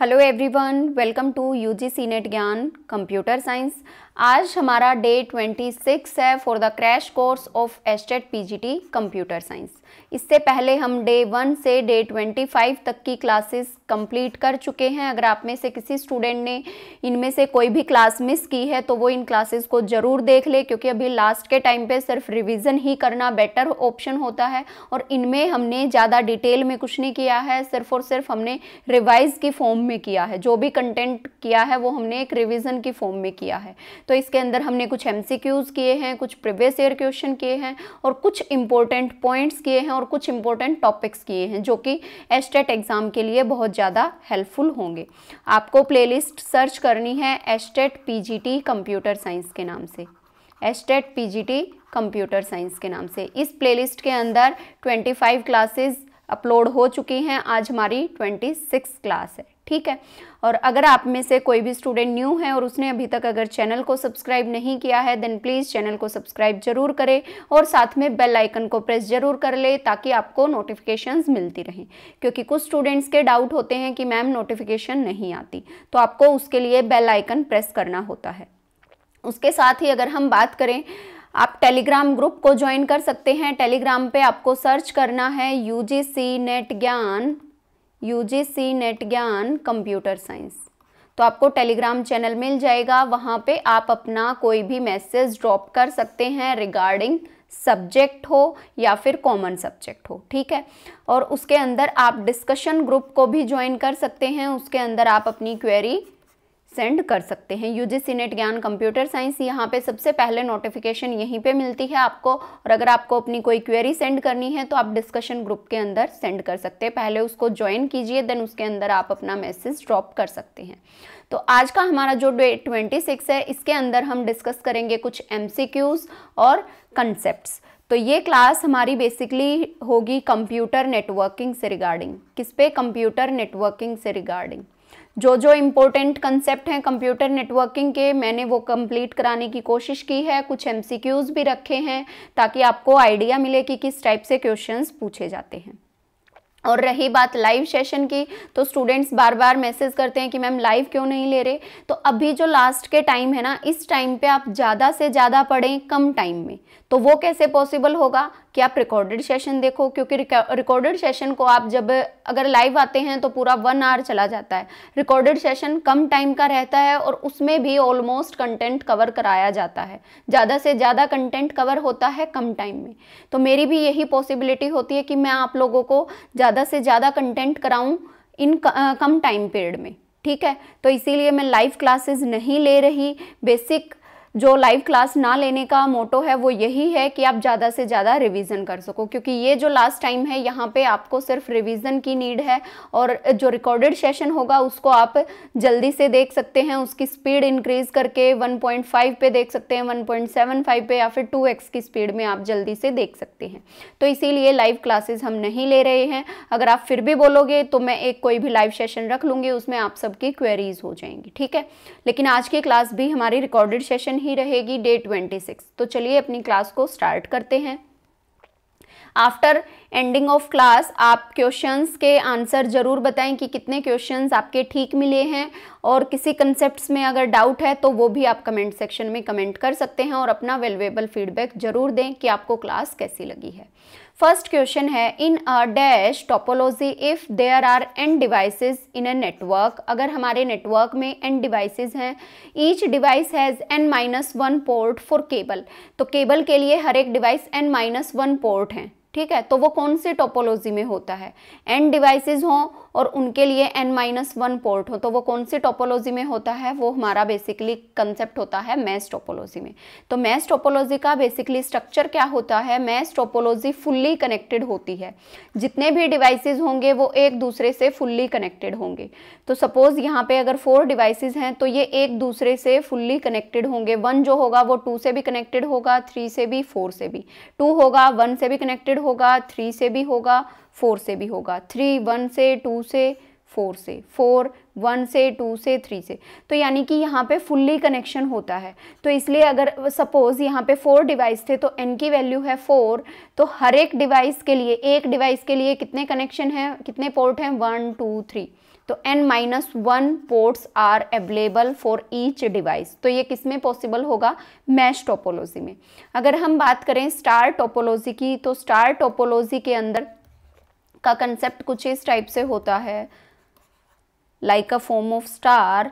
Hello everyone welcome to UGC C net Gyan computer science आज हमारा day 26 है for the crash course of state PGT computer science इससे पहले हम day one से डे 25 तक की क्लासेस कंप्लीट कर चुके हैं अगर आप में से किसी स्टूडेंट ने इनमें से कोई भी क्लास मिस की है तो वो इन क्लासेस को ज़रूर देख ले क्योंकि अभी लास्ट के टाइम पे सिर्फ रिवीजन ही करना बेटर ऑप्शन होता है और इनमें हमने ज़्यादा डिटेल में कुछ नहीं किया है सिर्फ और सिर्फ हमने रिवाइज की फॉर्म में किया है जो भी कंटेंट किया है वो हमने एक रिविज़न की फॉर्म में किया है तो इसके अंदर हमने कुछ एम किए हैं कुछ प्रीवियस ईयर क्वेश्चन किए हैं और कुछ इंपॉर्टेंट पॉइंट्स किए हैं और कुछ इंपॉर्टेंट टॉपिक्स किए हैं जो कि एस्टेट एग्ज़ाम e के लिए बहुत ज़्यादा हेल्पफुल होंगे आपको प्लेलिस्ट सर्च करनी है एस्टेट पीजीटी कंप्यूटर साइंस के नाम से एस्टेट पीजीटी कंप्यूटर साइंस के नाम से इस प्लेलिस्ट के अंदर 25 क्लासेस अपलोड हो चुकी हैं आज हमारी 26 क्लास है ठीक है और अगर आप में से कोई भी स्टूडेंट न्यू है और उसने अभी तक अगर चैनल को सब्सक्राइब नहीं किया है देन प्लीज़ चैनल को सब्सक्राइब जरूर करें और साथ में बेल आइकन को प्रेस जरूर कर ले ताकि आपको नोटिफिकेशंस मिलती रहें क्योंकि कुछ स्टूडेंट्स के डाउट होते हैं कि मैम नोटिफिकेशन नहीं आती तो आपको उसके लिए बेल आइकन प्रेस करना होता है उसके साथ ही अगर हम बात करें आप टेलीग्राम ग्रुप को ज्वाइन कर सकते हैं टेलीग्राम पे आपको सर्च करना है U net Gyan UGC net Gyan computer science तो आपको टेलीग्राम चैनल मिल जाएगा वहाँ पे आप अपना कोई भी मैसेज ड्रॉप कर सकते हैं रिगार्डिंग सब्जेक्ट हो या फिर कॉमन सब्जेक्ट हो ठीक है और उसके अंदर आप डिस्कशन ग्रुप को भी ज्वाइन कर सकते हैं उसके अंदर आप अपनी क्वेरी सेंड कर सकते हैं U C net Gyan computer science यहाँ पे सबसे पहले नोटिफिकेशन यहीं पे मिलती है आपको और अगर आपको अपनी कोई क्वेरी सेंड करनी है तो आप डिस्कशन ग्रुप के अंदर सेंड कर सकते हैं पहले उसको ज्वाइन कीजिए देन उसके अंदर आप अपना मैसेज ड्रॉप कर सकते हैं तो आज का हमारा जो डे ट्वेंटी सिक्स है इसके अंदर हम डिस्कस करेंगे कुछ एम और कंसेप्ट तो ये क्लास हमारी बेसिकली होगी कंप्यूटर नेटवर्किंग से रिगार्डिंग किस पे कंप्यूटर नेटवर्किंग से रिगार्डिंग जो जो इम्पोर्टेंट कंसेप्ट हैं कंप्यूटर नेटवर्किंग के मैंने वो कंप्लीट कराने की कोशिश की है कुछ एम भी रखे हैं ताकि आपको आइडिया मिले कि किस टाइप से क्वेश्चन पूछे जाते हैं और रही बात लाइव सेशन की तो स्टूडेंट्स बार बार मैसेज करते हैं कि मैम लाइव क्यों नहीं ले रहे तो अभी जो लास्ट के टाइम है ना इस टाइम पे आप ज़्यादा से ज़्यादा पढ़ें कम टाइम में तो वो कैसे पॉसिबल होगा कि आप रिकॉर्डेड सेशन देखो क्योंकि रिकॉर्डेड सेशन को आप जब अगर लाइव आते हैं तो पूरा वन आवर चला जाता है रिकॉर्डेड सेशन कम टाइम का रहता है और उसमें भी ऑलमोस्ट कंटेंट कवर कराया जाता है ज़्यादा से ज़्यादा कंटेंट कवर होता है कम टाइम में तो मेरी भी यही पॉसिबिलिटी होती है कि मैं आप लोगों को ज़्यादा से ज़्यादा कंटेंट कराऊँ इन कम टाइम पीरियड में ठीक है तो इसीलिए मैं लाइव क्लासेस नहीं ले रही बेसिक जो लाइव क्लास ना लेने का मोटो है वो यही है कि आप ज़्यादा से ज़्यादा रिवीजन कर सको क्योंकि ये जो लास्ट टाइम है यहाँ पे आपको सिर्फ रिवीजन की नीड है और जो रिकॉर्डेड सेशन होगा उसको आप जल्दी से देख सकते हैं उसकी स्पीड इंक्रीज़ करके 1.5 पे देख सकते हैं 1.75 पे या फिर 2x की स्पीड में आप जल्दी से देख सकते हैं तो इसीलिए लाइव क्लासेज हम नहीं ले रहे हैं अगर आप फिर भी बोलोगे तो मैं एक कोई भी लाइव सेशन रख लूँगी उसमें आप सबकी क्वेरीज हो जाएंगी ठीक है लेकिन आज की क्लास भी हमारी रिकॉर्डेड सेशन ही रहेगी डे ट्वेंटी सिक्स तो चलिए अपनी क्लास को स्टार्ट करते हैं आफ्टर एंडिंग ऑफ क्लास आप क्वेश्चंस के आंसर ज़रूर बताएं कि कितने क्वेश्चंस आपके ठीक मिले हैं और किसी कंसेप्ट्स में अगर डाउट है तो वो भी आप कमेंट सेक्शन में कमेंट कर सकते हैं और अपना वेल्युएबल फीडबैक ज़रूर दें कि आपको क्लास कैसी लगी है फर्स्ट क्वेश्चन है in a dash topology if there are n devices in a network अगर हमारे नेटवर्क में एन डिवाइसेस हैं each device has n minus one port for cable तो केबल के लिए हर एक device n minus one port है ठीक है तो वो कौन से टोपोलॉजी में होता है एन डिवाइसेस हों और उनके लिए एन माइनस वन पोर्ट हो तो वो कौन से टोपोलॉजी में होता है वो हमारा बेसिकली कंसेप्ट होता है मैस टोपोलॉजी में तो मैस टोपोलॉजी का बेसिकली स्ट्रक्चर क्या होता है मैस टोपोलॉजी फुल्ली कनेक्टेड होती है जितने भी डिवाइसेज होंगे वो एक दूसरे से फुल्ली कनेक्टेड होंगे तो सपोज़ यहाँ पे अगर फोर डिवाइसेज हैं तो ये एक दूसरे से फुल्ली कनेक्टेड होंगे वन जो होगा वो टू से भी कनेक्टेड होगा थ्री से भी फोर से भी टू होगा वन से भी कनेक्टेड होगा थ्री से भी होगा फोर से भी होगा थ्री वन से टू से फोर से फोर वन से टू से थ्री से तो यानी कि यहाँ पे फुल्ली कनेक्शन होता है तो इसलिए अगर सपोज़ यहाँ पे फोर डिवाइस थे तो एन की वैल्यू है फोर तो हर एक डिवाइस के लिए एक डिवाइस के लिए कितने कनेक्शन हैं कितने पोर्ट हैं वन टू थ्री तो n minus one ports are available for each device तो ये किस में पॉसिबल होगा मैश टोपोलॉजी में अगर हम बात करें स्टार टोपोलॉजी की तो स्टार टोपोलॉजी के अंदर का कंसेप्ट कुछ इस टाइप से होता है like a form of star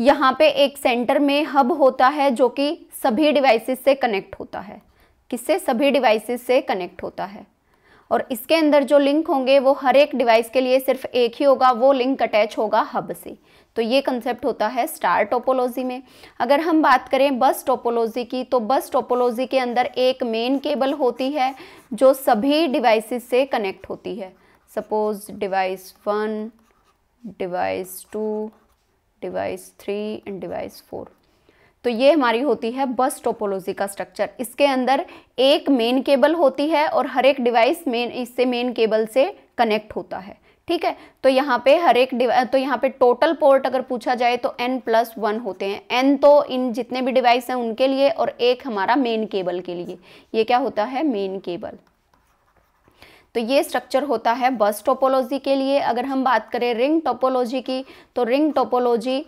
यहाँ पे एक सेंटर में हब होता है जो कि सभी डिवाइसेस से कनेक्ट होता है किससे सभी डिवाइसेस से कनेक्ट होता है और इसके अंदर जो लिंक होंगे वो हर एक डिवाइस के लिए सिर्फ एक ही होगा वो लिंक अटैच होगा हब से तो ये कंसेप्ट होता है स्टार टोपोलॉजी में अगर हम बात करें बस टोपोलॉजी की तो बस टोपोलॉजी के अंदर एक मेन केबल होती है जो सभी डिवाइसेस से कनेक्ट होती है suppose device one device two device three and device four तो ये हमारी होती है बस टोपोलॉजी का स्ट्रक्चर इसके अंदर एक मेन केबल होती है और हर एक डिवाइस मेन इससे मेन केबल से कनेक्ट होता है ठीक है तो यहाँ पे हर एक तो यहाँ पे टोटल पोर्ट अगर पूछा जाए तो n प्लस वन होते हैं n तो इन जितने भी डिवाइस हैं उनके लिए और एक हमारा मेन केबल के लिए ये क्या होता है मेन केबल तो ये स्ट्रक्चर होता है बस टोपोलॉजी के लिए अगर हम बात करें रिंग टोपोलॉजी की तो रिंग टोपोलॉजी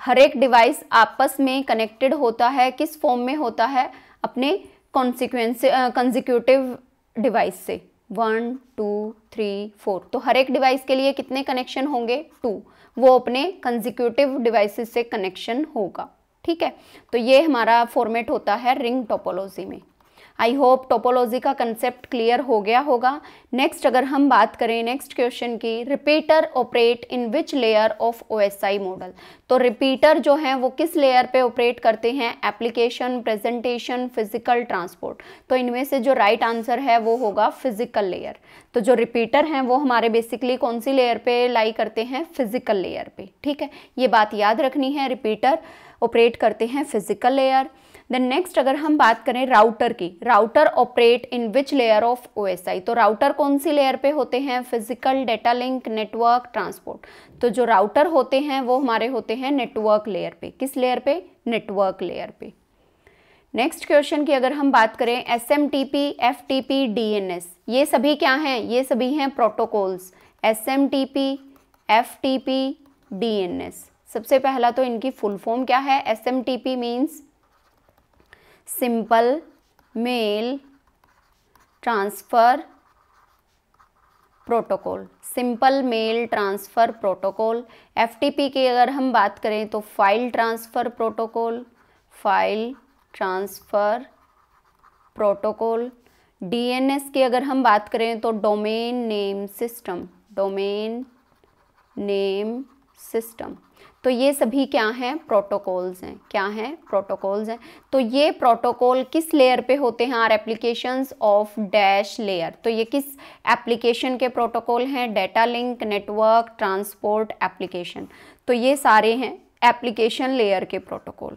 हर एक डिवाइस आपस में कनेक्टेड होता है किस फॉर्म में होता है अपने कॉन्सिक्वेंस कंजिक्यूटिव डिवाइस से वन टू थ्री फोर तो हर एक डिवाइस के लिए कितने कनेक्शन होंगे टू वो अपने कंजिक्यूटिव डिवाइसेस से कनेक्शन होगा ठीक है तो ये हमारा फॉर्मेट होता है रिंग टोपोलॉजी में आई होप टोपोलॉजी का कंसेप्ट क्लियर हो गया होगा नेक्स्ट अगर हम बात करें नेक्स्ट क्वेश्चन की repeater operate in which layer of OSI model तो रिपीटर जो है वो किस लेयर पे ऑपरेट करते हैं एप्लीकेशन प्रेजेंटेशन फिजिकल ट्रांसपोर्ट तो इनमें से जो राइट right आंसर है वो होगा फिजिकल लेयर तो जो रिपीटर हैं वो हमारे बेसिकली कौन सी लेयर पे लाई करते हैं फिजिकल लेयर पे ठीक है ये बात याद रखनी है रिपीटर ऑपरेट करते हैं फिजिकल लेयर देन नेक्स्ट अगर हम बात करें राउटर की router operate in which layer of OSI तो राउटर कौन सी लेयर पे होते हैं physical data link network transport तो जो राउटर होते हैं वो हमारे होते हैं नेटवर्क लेयर पे किस लेयर पे नेटवर्क लेयर पे नेक्स्ट क्वेश्चन की अगर हम बात करें S M T P F T P D N S ये सभी क्या हैं ये सभी हैं protocols S M T P F T P D N S सबसे पहला तो इनकी फुल फॉर्म क्या है S M T P means simple mail transfer protocol simple mail transfer protocol FTP की अगर हम बात करें तो file transfer protocol file transfer protocol DNS की अगर हम बात करें तो domain name system domain name system तो ये सभी क्या हैं प्रोटोकॉल्स हैं क्या हैं प्रोटोकॉल्स हैं तो ये प्रोटोकॉल किस लेयर पे होते हैं are applications of dash layer तो ये किस एप्लीकेशन के प्रोटोकॉल हैं data link network transport application तो ये सारे हैं एप्लीकेशन लेयर के प्रोटोकॉल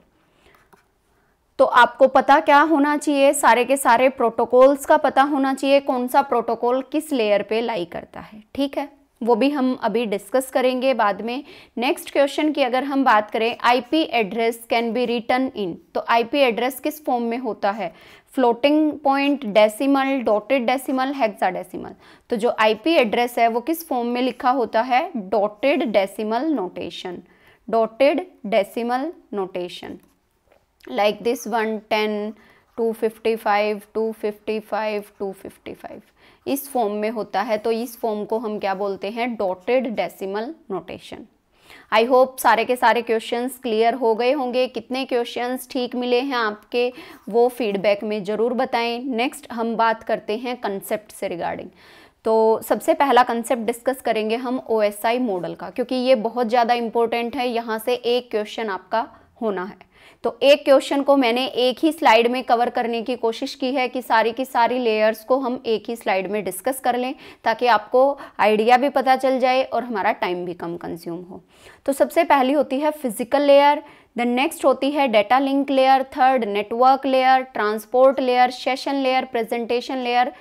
तो आपको पता क्या होना चाहिए सारे के सारे प्रोटोकॉल्स का पता होना चाहिए कौन सा प्रोटोकॉल किस लेयर पे लाई करता है ठीक है वो भी हम अभी डिस्कस करेंगे बाद में नेक्स्ट क्वेश्चन की अगर हम बात करें IP address can be written in तो आईपी एड्रेस किस फॉर्म में होता है floating point decimal dotted decimal hexa decimal तो जो आईपी एड्रेस है वो किस फॉर्म में लिखा होता है dotted decimal notation dotted decimal notation like this one ten two fifty five two fifty five two fifty five इस फॉर्म में होता है तो इस फॉर्म को हम क्या बोलते हैं dotted decimal notation I hope सारे के सारे क्वेश्चंस क्लियर हो गए होंगे कितने क्वेश्चंस ठीक मिले हैं आपके वो फीडबैक में ज़रूर बताएं नेक्स्ट हम बात करते हैं कंसेप्ट से रिगार्डिंग तो सबसे पहला कंसेप्ट डिस्कस करेंगे हम ओ मॉडल का क्योंकि ये बहुत ज़्यादा इंपॉर्टेंट है यहाँ से एक क्वेश्चन आपका होना है तो एक क्वेश्चन को मैंने एक ही स्लाइड में कवर करने की कोशिश की है कि सारी की सारी लेयर्स को हम एक ही स्लाइड में डिस्कस कर लें ताकि आपको आइडिया भी पता चल जाए और हमारा टाइम भी कम कंज्यूम हो तो सबसे पहली होती है फिजिकल लेयर देन नेक्स्ट होती है data link layer third network layer transport layer session layer presentation layer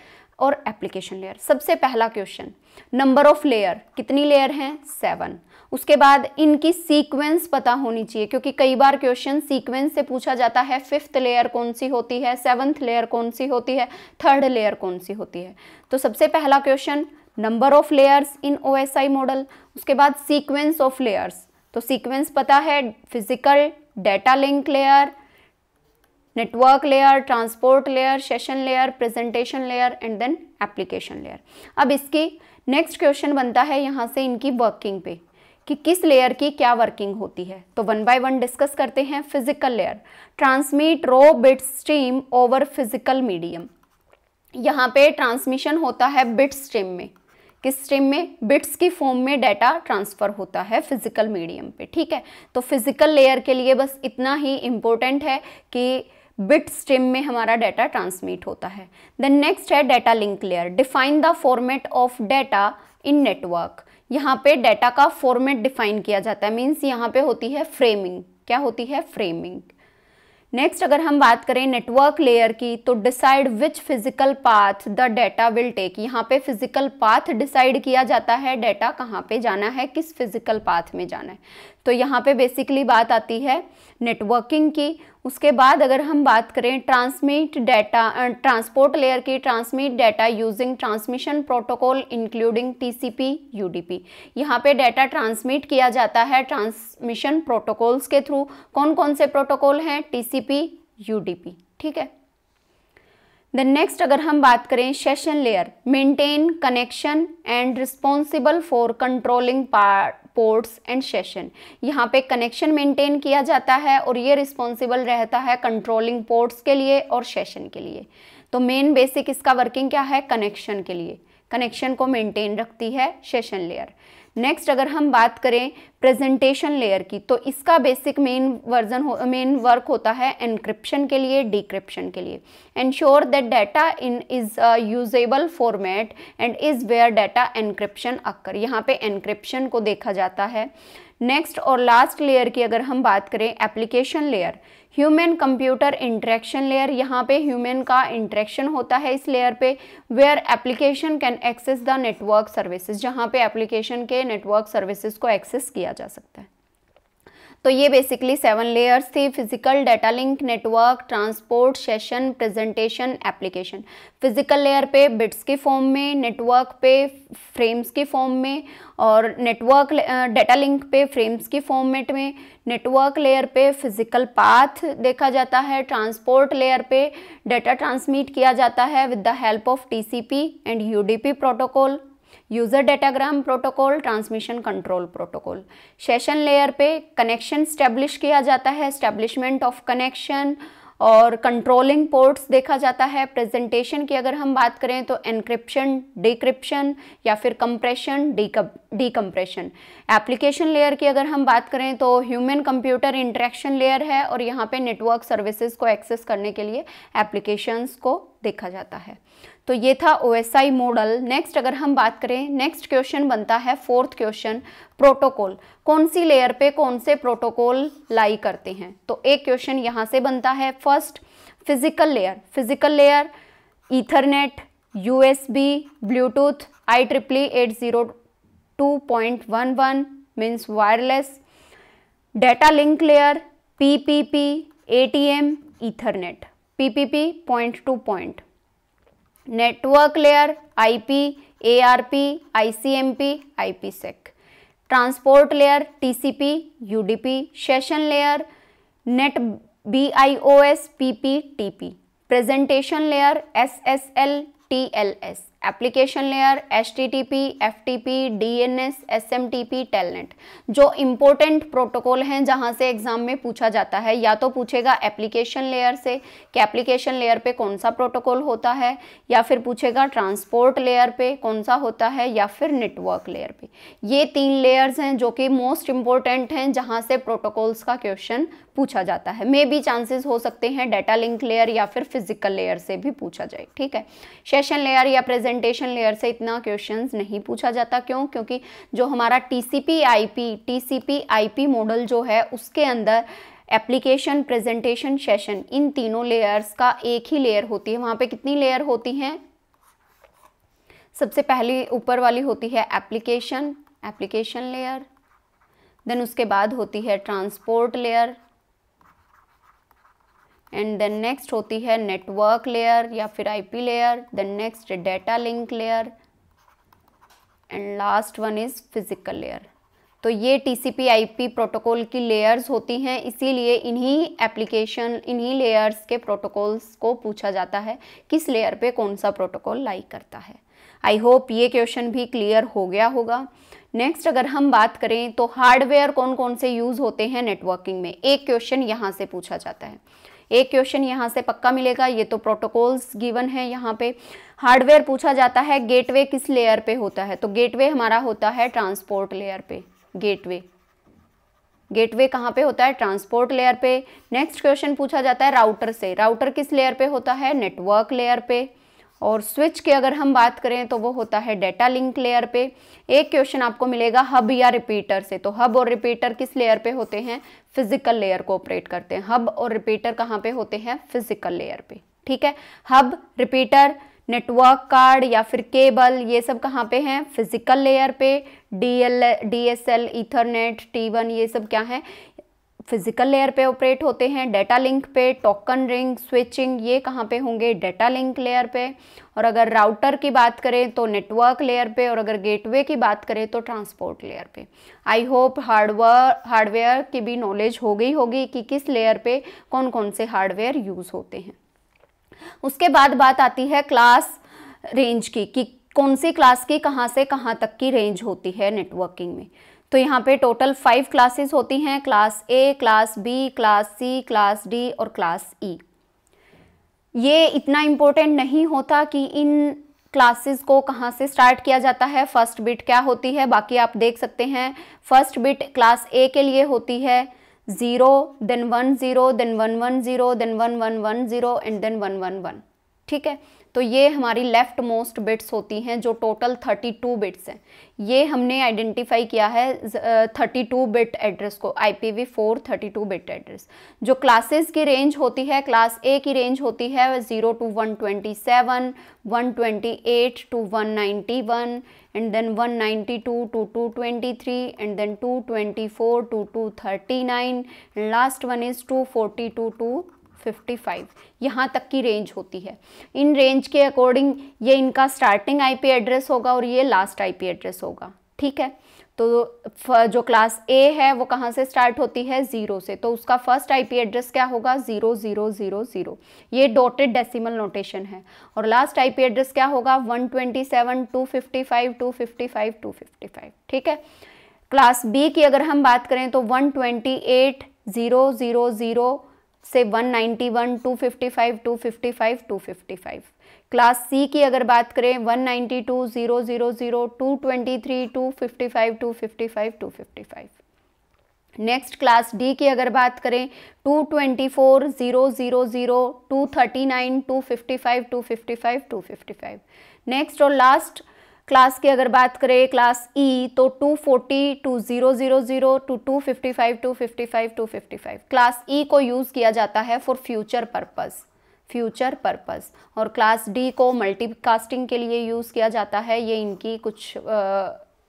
और एप्लीकेशन लेयर सबसे पहला क्वेश्चन नंबर ऑफ लेयर कितनी लेयर हैं सेवन उसके बाद इनकी सीक्वेंस पता होनी चाहिए क्योंकि कई बार क्वेश्चन सीक्वेंस से पूछा जाता है फिफ्थ लेयर कौन सी होती है सेवन्थ लेयर कौन सी होती है थर्ड लेयर कौन सी होती है तो सबसे पहला question number of layers in O model उसके बाद सीक्वेंस ऑफ लेयर्स तो सीक्वेंस पता है physical data link layer network layer transport layer session layer presentation layer and then application layer अब इसकी नेक्स्ट क्वेश्चन बनता है यहाँ से इनकी वर्किंग पे कि किस लेयर की क्या वर्किंग होती है तो वन बाय वन डिस्कस करते हैं physical layer transmit raw bit stream over physical medium यहाँ पे ट्रांसमिशन होता है बिट स्ट्रीम में किस स्ट्रीम में बिट्स की फॉर्म में डाटा ट्रांसफ़र होता है फिजिकल मीडियम पे ठीक है तो फिजिकल लेयर के लिए बस इतना ही इम्पोर्टेंट है कि बिट स्ट्रीम में हमारा डाटा ट्रांसमिट होता है देन नेक्स्ट है data link layer define the format of data in network यहाँ पे डाटा का फॉर्मेट डिफाइन किया जाता है मीन्स यहाँ पे होती है फ्रेमिंग क्या होती है फ्रेमिंग नेक्स्ट अगर हम बात करें नेटवर्क लेयर की तो decide which physical path the data will take यहाँ पे फिजिकल पाथ डिसाइड किया जाता है डाटा कहाँ पे जाना है किस फिजिकल पाथ में जाना है तो यहाँ पे बेसिकली बात आती है नेटवर्किंग की उसके बाद अगर हम बात करें ट्रांसमिट डाटा ट्रांसपोर्ट लेयर की transmit data using transmission protocol including TCP UDP यहाँ पे डाटा ट्रांसमिट किया जाता है ट्रांसमिशन प्रोटोकॉल्स के थ्रू कौन कौन से प्रोटोकॉल हैं टीसीपी यूडीपी ठीक है देन नेक्स्ट अगर हम बात करें session layer maintain connection and responsible for controlling ports and session यहाँ पे कनेक्शन मेंटेन किया जाता है और ये रिस्पॉन्सिबल रहता है कंट्रोलिंग पोर्ट्स के लिए और सेशन के लिए तो मेन बेसिक इसका वर्किंग क्या है कनेक्शन के लिए कनेक्शन को मेंटेन रखती है सेशन लेयर नेक्स्ट अगर हम बात करें प्रेजेंटेशन लेयर की तो इसका बेसिक मेन वर्जन हो मेन वर्क होता है एनक्रिप्शन के लिए डिक्रिप्शन के लिए ensure that data in is usable format and is where data encryption occur यहाँ पे एनक्रिप्शन को देखा जाता है नेक्स्ट और लास्ट लेयर की अगर हम बात करें application layer human computer interaction layer यहाँ पे ह्यूमन का इंट्रैक्शन होता है इस लेयर पे where application can access the network services जहाँ पे एप्लीकेशन के नेटवर्क सर्विसेज को एक्सेस किया जा सकता है तो ये बेसिकली सेवन लेयर्स थी physical data link network transport session presentation application physical layer पे बिट्स के फॉर्म में नेटवर्क पे फ्रेम्स के फॉर्म में और नेटवर्क डाटा लिंक पे फ्रेम्स के फॉर्मेट में नेटवर्क लेयर पे फिजिकल पाथ देखा जाता है ट्रांसपोर्ट लेयर पे डाटा ट्रांसमिट किया जाता है with the help of T and U protocol user datagram protocol transmission control protocol session layer पे कनेक्शन स्टैब्लिश किया जाता है स्टैब्लिशमेंट ऑफ कनेक्शन और कंट्रोलिंग पोर्ट्स देखा जाता है प्रेजेंटेशन की अगर हम बात करें तो एनक्रिप्शन डिक्रिप्शन या फिर कंप्रेशन डीकम्प्रेशन एप्लीकेशन लेयर की अगर हम बात करें तो ह्यूमन कंप्यूटर इंटरेक्शन लेयर है और यहाँ पे नेटवर्क सर्विसेज को एक्सेस करने के लिए एप्लीकेशंस को देखा जाता है तो ये था ओएसआई मॉडल नेक्स्ट अगर हम बात करें नेक्स्ट क्वेश्चन बनता है फोर्थ क्वेश्चन प्रोटोकॉल कौन सी लेयर पे कौन से प्रोटोकॉल लाई करते हैं तो एक क्वेश्चन यहाँ से बनता है first physical layer physical layer Ethernet B Bluetooth I triple eight zero two point one one means wireless data link layer P P P A T M Ethernet P P P point to point network layer IP ARP ICMP IPsec transport layer TCP UDP session layer net BIOS PP TP presentation layer SSL TLS application layer H T T P F T P D N S S M T P Telnet जो important protocol हैं जहाँ से exam में पूछा जाता है या तो पूछेगा एप्लीकेशन लेयर से कि एप्लीकेशन लेयर पे कौन सा प्रोटोकॉल होता है या फिर पूछेगा ट्रांसपोर्ट लेयर पे कौन सा होता है या फिर नेटवर्क लेयर पे ये तीन लेयर्स हैं जो कि मोस्ट इम्पोर्टेंट हैं जहाँ से प्रोटोकॉल्स का क्वेश्चन पूछा जाता है मे बी चांसेस हो सकते हैं डेटा लिंक लेयर या फिर फिजिकल लेयर से भी पूछा जाए ठीक है सेशन लेयर या प्रेजेंट रिप्रेजेंटेशन लेयर से इतना क्वेश्चन नहीं पूछा जाता क्यों क्योंकि जो हमारा T C P I P T C P I P model जो है उसके अंदर एप्लीकेशन प्रेजेंटेशन सेशन इन तीनों लेयर्स का एक ही लेयर होती है वहाँ पे कितनी लेयर होती हैं सबसे पहली ऊपर वाली होती है एप्लीकेशन एप्लीकेशन लेयर देन उसके बाद होती है transport layer and then next होती है नेटवर्क लेयर या फिर IP layer then next data link layer and last one is physical layer तो ये टीसीपी आईपी प्रोटोकॉल की लेयर्स होती हैं इसीलिए इन्हीं एप्लीकेशन इन्हीं लेयर्स के प्रोटोकॉल्स को पूछा जाता है किस लेयर पे कौन सा प्रोटोकॉल लाई करता है आई होप ये क्वेश्चन भी क्लियर हो गया होगा नेक्स्ट अगर हम बात करें तो हार्डवेयर कौन कौन से यूज़ होते हैं नेटवर्किंग में एक क्वेश्चन यहाँ से पूछा जाता है एक क्वेश्चन यहाँ से पक्का मिलेगा ये तो प्रोटोकॉल्स गिवन है यहाँ पे हार्डवेयर पूछा जाता है गेटवे किस लेयर पे होता है तो गेटवे हमारा होता है ट्रांसपोर्ट लेयर पे गेटवे गेटवे कहाँ पे होता है ट्रांसपोर्ट लेयर पे नेक्स्ट क्वेश्चन पूछा जाता है राउटर से राउटर किस लेयर पे होता है नेटवर्क लेयर पे और स्विच की अगर हम बात करें तो वो होता है डेटा लिंक लेयर पे एक क्वेश्चन आपको मिलेगा हब या रिपीटर से तो हब और रिपीटर किस लेयर पे होते हैं फिजिकल लेयर को ऑपरेट करते हैं हब और रिपीटर कहाँ पे होते हैं फिजिकल लेयर पे ठीक है हब रिपीटर नेटवर्क कार्ड या फिर केबल ये सब कहाँ पे हैं फिजिकल लेयर पे D L D S L Ethernet T one ये सब क्या है फिजिकल लेयर पे ऑपरेट होते हैं डेटा लिंक पे टोकन रिंग स्विचिंग ये कहाँ पे होंगे डेटा लिंक लेयर पे और अगर राउटर की बात करें तो नेटवर्क लेयर पे और अगर गेटवे की बात करें तो ट्रांसपोर्ट लेयर पे आई होप हार्डवेयर हार्डवेयर की भी नॉलेज हो गई होगी कि किस लेयर पे कौन कौन से हार्डवेयर यूज़ होते हैं उसके बाद बात आती है क्लास रेंज की कि कौन सी क्लास की कहाँ से कहाँ तक की रेंज होती है नेटवर्किंग में तो यहाँ पे टोटल फाइव क्लासेस होती हैं class A class B class C class D और क्लास ई e. ये इतना इम्पोर्टेंट नहीं होता कि इन क्लासेस को कहाँ से स्टार्ट किया जाता है फर्स्ट बिट क्या होती है बाकी आप देख सकते हैं फर्स्ट बिट क्लास ए के लिए होती है zero then one zero then one one zero then one one one zero and then one one one ठीक है तो ये हमारी लेफ़्ट मोस्ट बिट्स होती हैं जो टोटल 32 बिट्स हैं ये हमने आइडेंटिफाई किया है 32 बिट एड्रेस को I P V four thirty bit address जो क्लासेस की रेंज होती है क्लास ए की रेंज होती है zero to one twenty seven one twenty eight to one ninety one and to 192 to 223 to then 224 to last one is two forty to two 55 यहाँ तक की रेंज होती है इन रेंज के according ये इनका स्टार्टिंग आईपी एड्रेस होगा और ये लास्ट आईपी एड्रेस होगा ठीक है तो जो क्लास ए है वो कहाँ से स्टार्ट होती है ज़ीरो से तो उसका फर्स्ट आईपी एड्रेस क्या होगा ज़ीरो ज़ीरो ज़ीरो ज़ीरो ये डॉटेड डेसिमल नोटेशन है और लास्ट आईपी एड्रेस क्या होगा one twenty seven two fifty five two fifty five two fifty five ठीक है क्लास बी की अगर हम बात करें तो one twenty eight zero zero zero से 191, 255, 255, 255. क्लास सी की अगर बात करें 192, 000, 223, 255, 255, नेक्स्ट क्लास डी की अगर बात करें 224, 000, 239, 255, 255, 255. नेक्स्ट और लास्ट क्लास की अगर बात करें क्लास ई e, तो 240, 2000 two 255, fifty five class E e को यूज़ किया जाता है for future purpose future purpose और क्लास डी को मल्टीकास्टिंग के लिए यूज़ किया जाता है ये इनकी कुछ आ,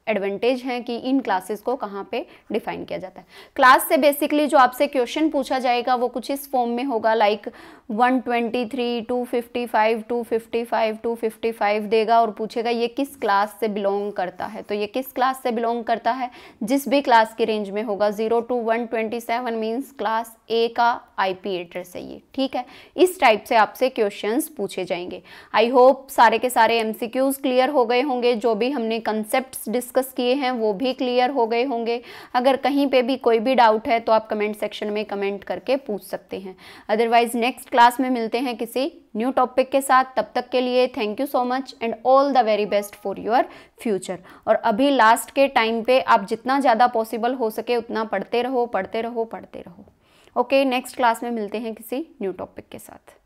एडवांटेज हैं कि इन क्लासेस को कहाँ पे डिफाइन किया जाता है क्लास से बेसिकली जो आपसे क्वेश्चन पूछा जाएगा वो कुछ इस फॉर्म में होगा लाइक 123, 255, 255, 255 देगा और पूछेगा ये किस क्लास से बिलोंग करता है तो ये किस क्लास से बिलोंग करता है जिस भी क्लास के रेंज में होगा zero to one twenty seven means class A का आई पी एड्रेस है ये ठीक है इस टाइप से आपसे क्वेश्चन पूछे जाएंगे आई होप सारे के सारे एम क्लियर हो गए होंगे जो भी हमने कंसेप्ट डिस्क डिस्कस किए हैं वो भी क्लियर हो गए होंगे अगर कहीं पे भी कोई भी डाउट है तो आप कमेंट सेक्शन में कमेंट करके पूछ सकते हैं अदरवाइज नेक्स्ट क्लास में मिलते हैं किसी न्यू टॉपिक के साथ तब तक के लिए thank you so much and all the very best for your future और अभी लास्ट के टाइम पे आप जितना ज़्यादा पॉसिबल हो सके उतना पढ़ते रहो पढ़ते रहो पढ़ते रहो ओके नेक्स्ट क्लास में मिलते हैं किसी न्यू टॉपिक के साथ